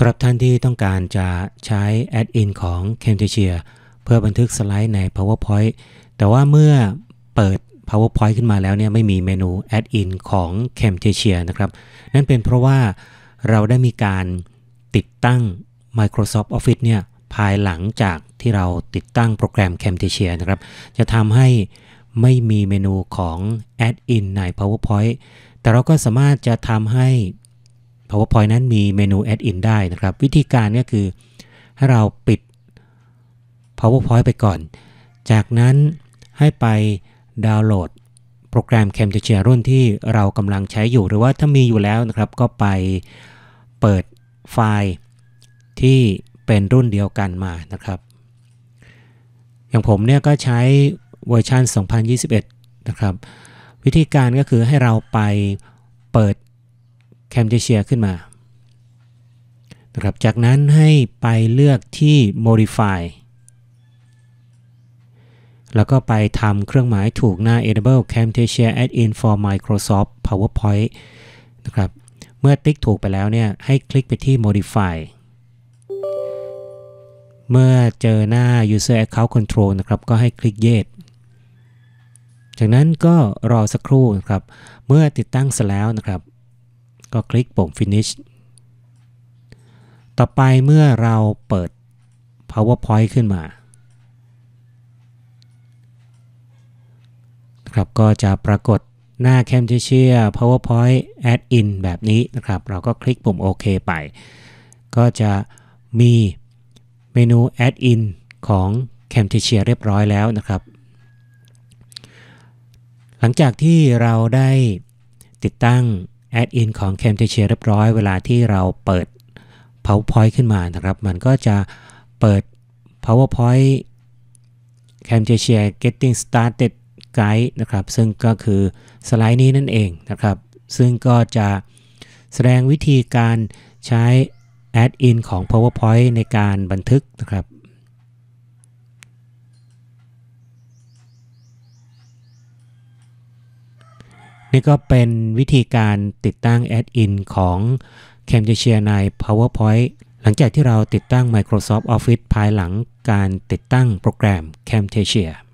สำหรับท่านที่ต้องการจะใช้แอดอินของ c a m t a s i a เพื่อบันทึกสไลด์ใน PowerPoint แต่ว่าเมื่อเปิด PowerPoint ขึ้นมาแล้วเนี่ยไม่มีเมนู Add-in ของ c a m t a s i a นะครับ นั่นเป็นเพราะว่าเราได้มีการติดตั้ง Microsoft Office เนี่ยภายหลังจากที่เราติดตั้งโปรแกรม c a m t a s i a นะครับจะทำให้ไม่มีเมนูของ Add-in ใน PowerPoint แต่เราก็สามารถจะทำให้ PowerPoint นั้นมีเมนู Add-in ได้นะครับ วิธีการก็คือให้เราปิด PowerPoint ไปก่อน จากนั้นให้ไปดาวน์โหลดโปรแกรม Camtasia รุ่นที่เรากำลังใช้อยู่หรือว่าถ้ามีอยู่แล้วนะครับ ก็ไปเปิดไฟล์ ที่เป็นรุ่นเดียวกันมานะครับ อย่างผมเนี่ยก็ใช้เวอร์ชัน2021 นะครับ วิธีการก็คือให้เราไปเปิดแคมเจเชียขึ้นมานะครับจากนั้นให้ไปเลือกที่ modify แล้วก็ไปทำเครื่องหมายถูกหน้า enable camtasia add-in for Microsoft PowerPoint นะครับ เมื่อติ๊กถูกไปแล้วเนี่ยให้คลิกไปที่ modify เมื่อเจอหน้า user account control นะครับ ก็ให้คลิก yes จากนั้นก็รอสักครู่นะครับ เมื่อติดตั้งเสร็จแล้วนะครับก็คลิกปุ่ม finish ต่อไปเมื่อเราเปิด powerpoint ขึ้นมาครับก็จะปรากฏหน้าแคมเชีย powerpoint add in แบบนี้นะครับ เราก็คลิกปุ่มโอเคไป ก็จะมีเมนู add in ของแคมเชียเรียบร้อยแล้วนะครับ หลังจากที่เราได้ติดตั้งแอดอินของเ c a m t a s i a เรียบร้อยเวลาที่เราเปิด PowerPoint ขึ้นมานะครับ มันก็จะเปิด PowerPoint c a m t a s i a Getting Started Guide นะครับ ซึ่งก็คือสไลด์นี้นั่นเองนะครับ ซึ่งก็จะแสดงวิธีการใช้แอดอินของ PowerPoint ในการบันทึกนะครับนี่ก็เป็นวิธีการติดตั้งแอดอินของ CamJashare ใน PowerPoint หลังจากที่เราติดตั้ง Microsoft Office ภายหลังการติดตั้งโปรแกรม c a m t a s i a